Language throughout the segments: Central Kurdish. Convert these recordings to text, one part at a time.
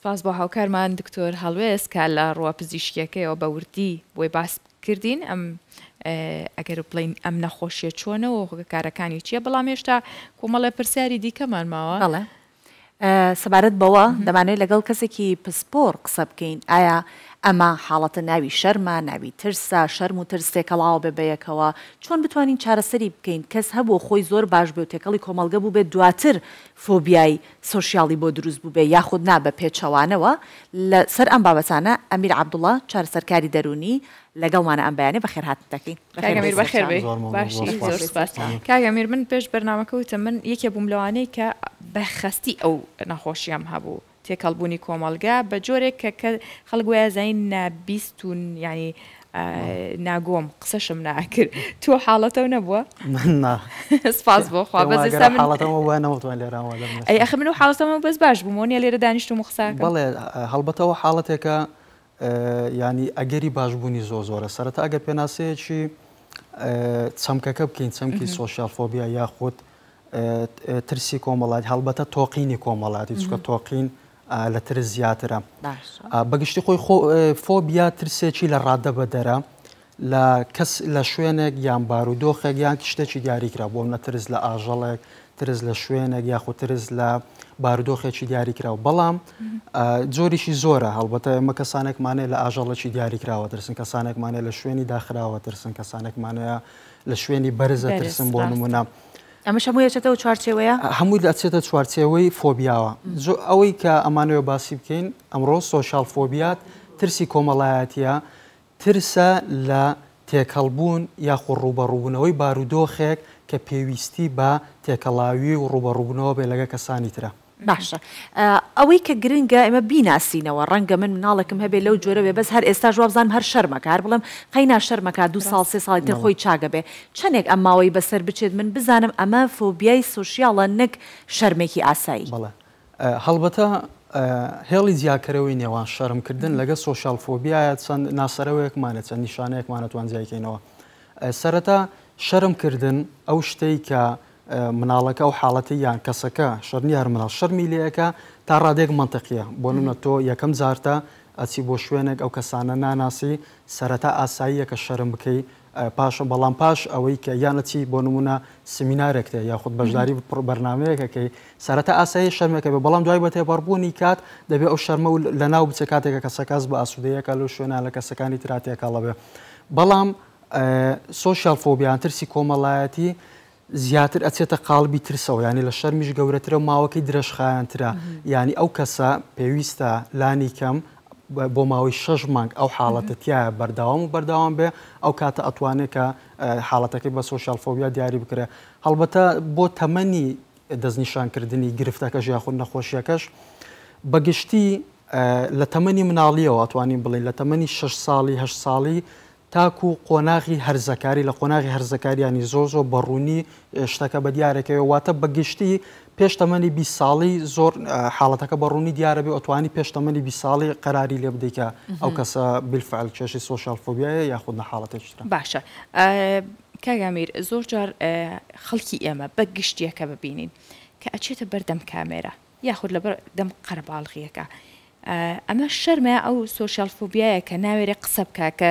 سپاس بۆ هاوکارمان دکتۆر هەڵوێس کە لە ڕوە پزیشکیەکەیەوە بەوردی بۆی باس کردین ئەم ئەگەر بڵین ئەم نەخۆشیە چۆنەوە کارەکانی چییە بەڵام هێشتا کۆمەڵە پرسیاری دیکەمان ماوە سەبارەت بەوە دەمانێت لەگەڵ کەسێکی پسپۆر قسە بکەین ئایا ئەمە حاڵەتە ناوی شەرمە ناوی ترسا شەرم و ترس تێکەڵاو بێ بەیەکەوە چۆن بتوانین چارەسەری بکەین کەس هەبوو خۆی زۆر باش بێ و تێکەڵی کۆمەلگە بوو بێت دواتر فۆبیایی سۆشیالی بۆ دروست بوو بێ یاخود نابە پێچەوانەوە لە سەر ئەم بابەتانە ئەمیر عبدوڵە چارەسەرکاری دەرونی بیانی بخیر هات تکی بەخێر هاتنتەکەی بخیر بی باشی زور سپاس کاگەمیر من پێش بەرنمەکە وتم من نخوشیم ها بو کە بەخستی ئەو نەخۆشیام هەبوو تێکەڵبوونی که بە جۆرێک کە کە خەڵگوۆە زین نابیستون ینی ناگۆم تو حالت او حاڵەتە نه سپاس بۆخوا ئەخ من حالت او بس باش بوومۆنیە تو مخساک بله حالت او هەڵبەتەوە که ینی ئەگەری باشبوونی زۆ زۆرە سەرەتا ئەگە پێناسەیەکی چەمکەکە بکەین چەمکی سۆشیالفۆبیە یاخود ترسی کۆمەڵات هەڵبەتە تۆقینی کۆمەڵاتی چکە تۆقین لە تر زیاترە بەگشتی خۆی فۆبیا ترسێکی لە ڕادە بەدەرە لە کەس لە شوێنێک یان بارودۆخێک یان شتێکی دیاریکرا بۆم لە ترس لە ئاژەڵێک ترس لە شوێنێک یاخود ترس لە بارودۆخێکی دیاریکراوە بەڵام جۆریشی زۆرە هەڵبەتە ئمە کەسانێکمانێ لە ئاژەڵەی دیاریکراوە ترسن کەسانێکمانێ لە شوێنی داخراوە ترسن کەسانێکمانەیە لە شوێنی بەرزە ترسن بۆ نمونە. ئەمە هەموو ئەچێتە چوارچێوەیە هەمووی ئەچێتە چوارچێوەی فۆبیاوە ئەوەی کە ئەمانەوە باسی بکەین ئەمڕۆ سۆشال فۆبیات ترسی کۆمەڵایەتە ترسە لە تێکەڵبوون یاخۆ ڕوبەڕووبوونەوەی بارودۆخێک کە پێویستی بە تێکەڵاوی و ڕوبەڕووبوونەوە بێ لەگە کەسانی ترە. باشە ئەوەی کە گرنگە ئمە بیناسیینەوە ڕەنگە من مناڵێکم هەبێ لەو جۆرەوێ بەس هەر ئێستا ژوابزان هەر شەرمەکار بڵم قەینا شەرمەکە دو ساڵ سێ ساڵی تر خۆی چاگە بێ چندێک ئەماوەی بەسەر بچێت من بزانم ئەمە فۆبیای سوشیاڵە نەک شەرمێکی ئاسایی بڵێ هەڵبەتە هێڵی زیاکەرەوەی نێوان شەرمکردن لەگە سوۆشال فۆبیایە چەند ناسەرەوەیەکمانە چەند نیشانەیەکمانە توانزیایکەینەوە سەرەتا شەرمکردن ئەو شتەی کە مناڵەکە و حاڵەتی یان کەسەکە شەرنی هەر مناڵ شەرمی لەکە تا ڕادێک منتەقیە بۆ نونە تۆ یەکەم زارتە ئەچی بۆ شوێنێک ئەو کەسانە ناناسی سەرەتا ئاساییەکە شەرم بکەی پاشە بەڵام پاش ئەوەی کە یانەتی بۆ نمونە سمینارێک تێ یاخود بەشداری بەرنمەیەکەکەی سەرەتا ئاسایی شەرمەکە بێ بەڵام دوای بە تێپەڕبوونی کات دەبێت ئەو شەرمە و لە ناو بچە کاتێکە کەسەکەس بە ئاسوودەیەەکە لە شوێنە لە کەسەکانی تراتێکە لەبێ بەڵام سۆشیال فۆبییان ترسی کۆمەڵایەتی زیاتر ئەچێتە قالبی ترسەوە ینی لە شەرمیش گەورەترە ماوەکەی درێژخایانترە ینی ئەو کەسە پێویستە لانی کەم بۆ ماوەی شەش مانگ ئەو حاڵەتە تایە بەرداوام و بەرداوام بێ ئەو کاتە ئەتوانێت کە حاڵەتەکەی بە سوۆشالفۆبیا دیاری بکرێ هەڵبەتە بۆ تەمەنی دەستنیشانکردنی گرفتەکەش یاخود نەخۆشیەکەش بەگشتی لە تەمەنی مناڵیەوە ئەتوانین بڵین لە تەمەنی شش ساڵی هە ساڵی تاکو و قۆناغی هەرزەکاری لە قۆناغی هەرزەکاریانی زۆ زۆ بەڕوونی شتەکە بە دیارێکەوە واتە بەگشتی پێشتەمەنی بی ساڵی زۆر حاڵەتەکە بەڕوونی دیارە بێ ئۆتوانی پێشتەمەنی بی ساڵی قەراری لێ بدەیکە ئەو کەسە بیلفعل کێشی سۆشالفۆبیایە یاخود لە حاڵەتێکتر باشە کاگامیر زۆر جار خەڵکی ئێمە بە گشتیەکە ببینین کە ئەچێتە بەردەم کامێرە یاخود لە دەم قەرباڵغیەکە. ئەمە شەرمە ئەو سوۆشەلفۆبیایە کە ناوێرە قسە بکە کە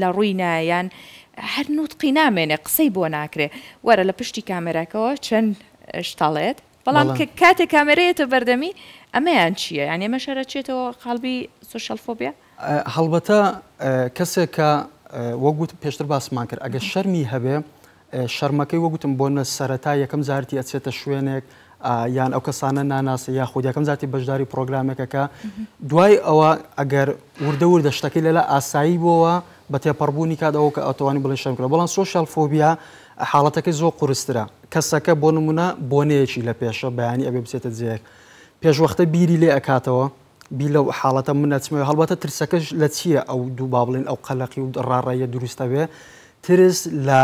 لە ڕووی نایەن هەر نوتقی نامێنێ قسەی بۆ ناکرێ وەرە لە پشتی کامێراکەوە چەند شتاڵێت بەڵام کە کاتێک کامێرەیەتە بەردەمی ئەمەیان چییە یان ئێمە شەرە چێتەوە قالبی سوۆشەلفۆبیا هەڵبەتە کەسێک کە وەگووت پێشتر باسمان کرد ئەگە شەرمی هەبێ شەرمەکەی وەگوتم بۆ نە سەرەتا یەکەم زارتی ئەچێتە شوێنێک یان ئەو کەسانە ناناسە یا خودیەکەم زیاتی بەشداری پرۆگرامێکەکە دوای ئەوە ئەگەر وردە وردە شتەکەی لەلا ئاسایی بووە بە تێپەڕبوونی کاتەوە کە ئەتوانی بڵێ شەمکرە بەڵام سوۆشال فۆبیا حاڵەتەکەی زۆر قورسترە کەسەکە بۆ نمونە بۆنەیەکی لە پێشە بەیانی ئەبێ بچێتە جێک پێشوەختە بیری لێ ئەکاتەوە بی لەو حاڵەتە منەچمەوە هەڵبەتە ترسەکەش لە چییە ئەو دوو با بڵێن ئەو قەلقی و ڕاڕایە دروستە بێ ترس لە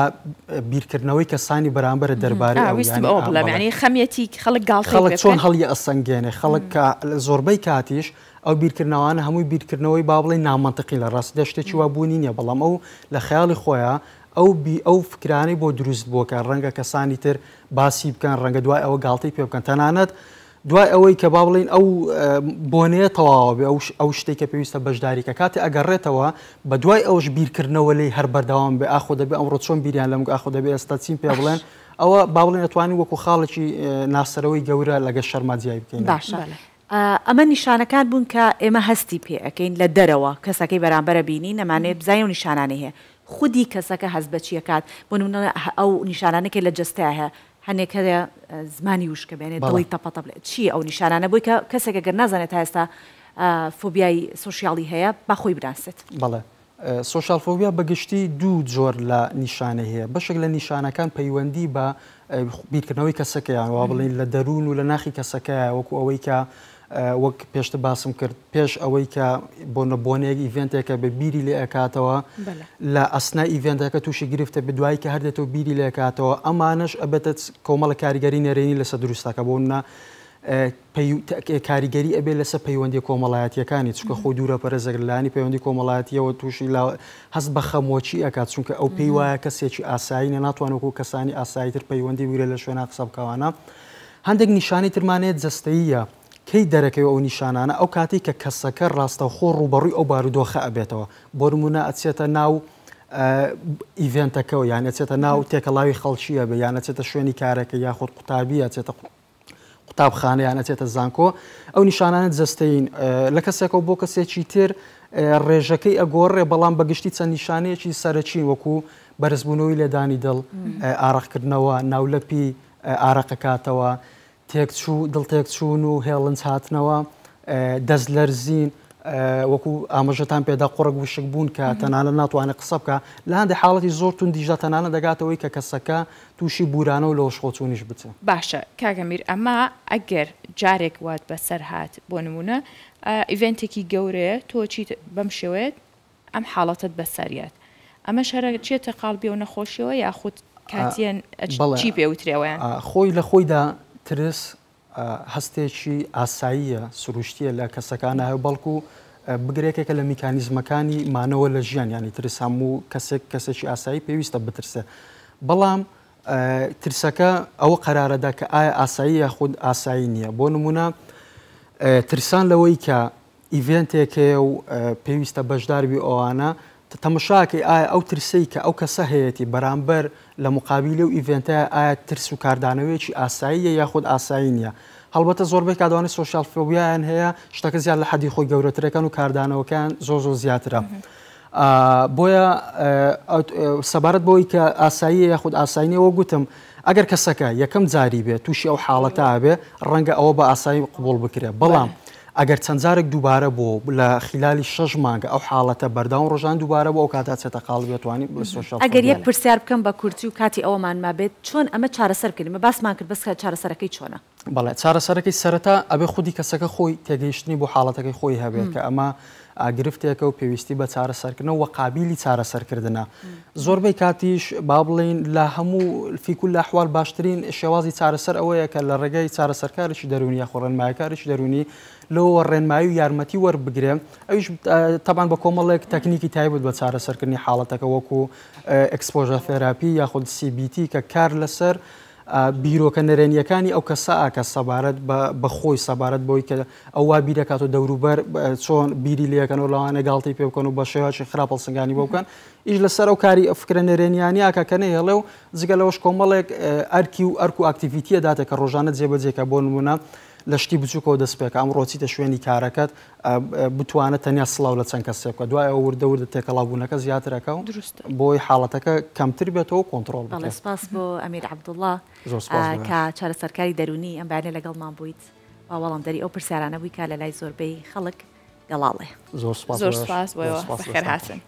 بیرکردنەوەی کەسانی بەرامبەر دەربارەی خەمیەتی خەڵک خەڵک چۆن هەڵی ئەسەنگێنێ خەڵک زۆربەی کاتیش ئەو بیرکردنەوەانە هەمووی بیرکردنەوەی با بڵی نامەنتەقی لە ڕاستدا شتێکی وابوونی نیە بەڵام ئەو لە خەیاڵی خۆیان ئەو بی ئەو فکرانەی بۆ دروست بووکە ڕەنگە کەسانی تر باسی بکەن ڕەنگە دوای ئەوە گاڵتی پێ بکەن تەنانەت دوای ئەوەی کە با بڵین ئەو بۆنەیە تەواوە بێ ئەو شتێک کە پێویستە بەشداریکە کاتی ئەگەڕێتەوە بە دوای ئەوش بیرکردنەوە لی هەر بەرداوام بێ ئاخۆ دەبێ ئەمڕۆ چۆن بیریان لەم ئاخۆ دەبێ ئێستا چیم پێ بڵێن ئەوە با بڵێن ئەتوانی وەکو خاڵێکی ناسەرەوەی گەورە لەگە شەرماجیایی بکەین باشە. ئەمە نیشانەکان بوون کە ئێمە هەستی پێ ئەەکەین لە دەرەوە کەسەکەی بەرامبەرە بینی نەمانێت بزای و نیشانانی هەیە خودی کەسەکە هەز بەچیەکات بۆ ئەو نیشانانەکە لە جستەیە هەنێک هەیە زمانی وشکە بێنێت دڵی تەپەتە بێت چی ئەو نیشانانە بووی کە کەسێکە گەر نازانێت تا ئێستا فۆبیای سوسیالی هەیە بەخۆی براسێت بەڵێ سوۆشال فۆبیا بەگشتی دوو جۆر لە نیشانە هەیە بەشێک لە نیشانەکان پەیوەندی بە بیرکردنەوەی کەسەکەیان وا بڵین لە دەروون و لە ناخی کەسەکە وەکو ئەوەی کە وەک پێشتە باسم کرد پێش ئەوەی کە بۆ نەبوونەیەک ئیڤێنتێکە بە بیری لێ ئەکاتەوە لە ئەسنا ئیڤێنتەکە تووشی گرفتە بدوای کە هەردێتەوە بیری لێکاتەوە ئەمانش ئەبێتە کۆمەڵە کاریگەری نەرێنی لەسەر دروستەکە بۆنە کاریگەری ئەبێ لەسەر پەیوەندی کۆمەڵایەتیەکانی چکە خۆ دوورە پەرزەگرلانی پەیوەندی کۆمەڵایەتیەوە تووشی هەست بە خەمۆچی ئەکات چونکە ئەو پێی وایە کەسێکی ئاسایی نە ناتوانوەکو کەسانی ئاساییتر پەیوەندی ویرە لە شوێنە قسەبکەوانە هەندێک نیشانی ترمانێت جەستەیە. کەی دەرەکەی ئەو نیشانانە ئەو کاتی کە کەسەکە ڕاستەخۆ ڕوبڕی ئەو بارودۆخە ئەبێتەوە بۆرممونە ئەچێتە ناو ئیڤێنتەکەەوە یان ئەچێتە ناو تێکەڵاوی خەڵکیە بە یان ئەچێتە شوێنی کارەکە یاخود قوتابی ئەچێتە قوتابخانە یان ئەچێتە زانکۆ ئەو نیشانانت جستەین لە کەسێکەوە بۆ کەسێکی تر ڕێژەکەی ئەگۆڕێ بەڵام بەگشتی چەند نیشانەیەکی سەرچین وەکو بەرزبوونەوەی لێدانی دڵ ئارەخکردنەوە ناولەپی ئارەقە کاتەوە. تێکچوو دڵتێک چوون و هێڵنج هاتنەوە دەست لەرزین وەکو ئاماژەتان پێدا قڕگ وشک بوون کە تەنانە ناتوانێت قسە بکە لە هەندێک حاڵەتی زۆر تون دیژدا تەنانە دەگاتەوەی کە کەسەکە تووشی بورانە و لەەوە شخۆچوونیش بچ باشە کاگەمیر ئەمە ئەگەر جارێک وات بەسەر هاات بۆ نمونە ئیڤنتێکی گەورەیە تۆچیت بەم شێوێت ئەم حاڵەتت بەسەریات ئەمە شەرە چێتە قالبی و نەخۆشیەوە یاخود کاتیان چی پێوترەوەیان خۆی لە خۆیدا ترس هەستێکی ئاساییە سروشتیە لە کەسەکانە هەیە بەڵکو و بگرێکێکە لە میکانیزمەکانی مانەوە لە ژیان ینی ترس هەموو کەسێک کەسێکی ئاسایی پێویستە بترسە بەڵام ترسەکە ئەوە قەرارەدا کە ئایا ئاسایی یا خود ئاسایی نییە بۆ نمونە ترسان لەوەی کە ئیڤێنتێکەیە و پێویستە بەشداروی ئەوانە تەمەشاکەی ئایا ئەو ترسی کە ئەو کەسە هەیەی بەرامبەر لە مقابلی و ئیڤێنتای ئایا ترس و کاردانەوەیکی ئاساییە یاخود ئاسایی نیە. هەڵبەتە زۆربەی کادوانی سوۆشال فۆبیایان هەیە شتەکە زیاد لە حەدی خۆی گەورەترەکان و کاردانەوەکان زۆ زۆ زیاترە. بۆیە سەبارەت بۆی کە ئاسایی یاخود ئاساینیەوە گوتم ئەگەر کەسەکە یەکەم جاری بێت تووشی ئەو حاڵەتە ئابێ ڕەنگە ئەوە بە ئاسایی قوبول بکرێت بەڵام. ئەگەر چەندجارێک دووبارە بۆ لە خلالی شش مانگە ئەو حاڵەتە بەرداوم ڕۆژان دووبارە بۆ ئەو کاتا چێتە قاڵ بێتوانانی ئەگەر یەک پرسیار بکەم بە کورتی و کاتی ئەومان ما بێت چۆن ئەمە چارەسەر کردمە باسمان کرد بەسکە چارەسەرەکەی چۆنە بەڵێ چارەسەرەکەی سەرەتا ئەبێ خودی کەسەکە خۆی تێگەیشتنی بۆ حاڵەتەکەی خۆی هەبێت کە ئەمە ئاگرفتێکە و پێویستی بە چارەسەرکردنەوە و قابلی چارەسەرکردنە زۆربەی کاتیش با بڵین لە هەموو فیکول لاحوال باشترین شێوازی چارەسەر ئەوەیە کە لە ڕێگەی چارەسەرکارشی دەرونی خۆڕێنمایەکارش دەرونی لەوە ڕێنمایی و یارمەتی وەربگرێ ئەوش تەبان بە کۆمەڵێک تەکنیکی تایبوت بە چارەسەرکردنی حاڵەتەکە وەکو ئەکسپۆژە فێراپی یاخود سیBT کە کار لەسەر بیرۆکە نەرێنیەکانی ئەو کەسا ئاکە سەبارەت بەخۆی سەبارەت بۆی کە ئەو وا بیرەکات و دەوروبەر چۆن بیری لەکەن و لەوانە گاڵتی پێ بکەن و بە شێواچی خراپەڵ سنگانی بۆکەن ئیش لەسەر ئەو کاری ئەفکرە نەرێنیانی ئاکەکەنە هێڵێ و جگە لەەوەش کۆمەڵێک ئەرکی و ئەرک و ئاکتیڤیتیە داتێککە ڕۆژانە جێبەجێکە بۆ نمونە لە شتی بچووکەوە دەستپێک ئەم ڕۆچیتە شوێنی کارەکەت بتوانێت تەنیا سڵاو لە چەند کەسێکەوە دوایە وردەوردە تێکەڵابوونەکە زیاترەکە و درست بۆی حاڵەتەکە کەمتر بێتەوە کۆنتترۆل سپاس بۆ ئەمیر عبدوڵله کە چارەسەرکاری دەرونی ئەم بارێ لەگەڵمان بوویت وەڵام دەری ئەو پرسیارانە بووی کا لە لای زۆربەی خەڵک گەڵاڵێ زۆر سپاس بۆ خێر هاچن.